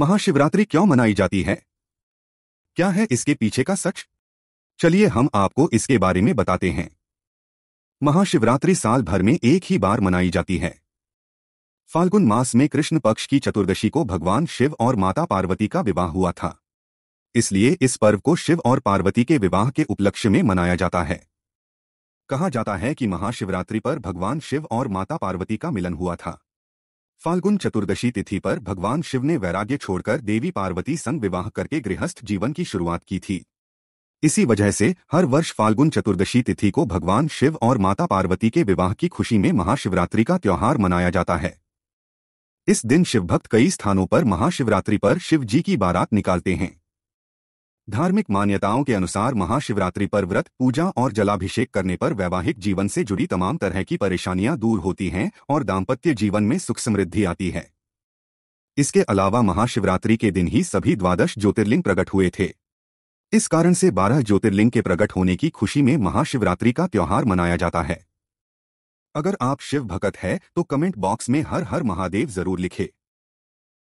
महाशिवरात्रि क्यों मनाई जाती है क्या है इसके पीछे का सच चलिए हम आपको इसके बारे में बताते हैं महाशिवरात्रि साल भर में एक ही बार मनाई जाती है फाल्गुन मास में कृष्ण पक्ष की चतुर्दशी को भगवान शिव और माता पार्वती का विवाह हुआ था इसलिए इस पर्व को शिव और पार्वती के विवाह के उपलक्ष्य में मनाया जाता है कहा जाता है कि महाशिवरात्रि पर भगवान शिव और माता पार्वती का मिलन हुआ था फाल्गुन चतुर्दशी तिथि पर भगवान शिव ने वैराग्य छोड़कर देवी पार्वती संग विवाह करके गृहस्थ जीवन की शुरुआत की थी इसी वजह से हर वर्ष फाल्गुन चतुर्दशी तिथि को भगवान शिव और माता पार्वती के विवाह की खुशी में महाशिवरात्रि का त्यौहार मनाया जाता है इस दिन शिवभक्त कई स्थानों पर महाशिवरात्रि पर शिव जी की बारात निकालते हैं धार्मिक मान्यताओं के अनुसार महाशिवरात्रि पर व्रत पूजा और जलाभिषेक करने पर वैवाहिक जीवन से जुड़ी तमाम तरह की परेशानियां दूर होती हैं और दाम्पत्य जीवन में सुख समृद्धि आती है इसके अलावा महाशिवरात्रि के दिन ही सभी द्वादश ज्योतिर्लिंग प्रकट हुए थे इस कारण से बारह ज्योतिर्लिंग के प्रकट होने की खुशी में महाशिवरात्रि का त्यौहार मनाया जाता है अगर आप शिव भगत है तो कमेंट बॉक्स में हर हर महादेव जरूर लिखे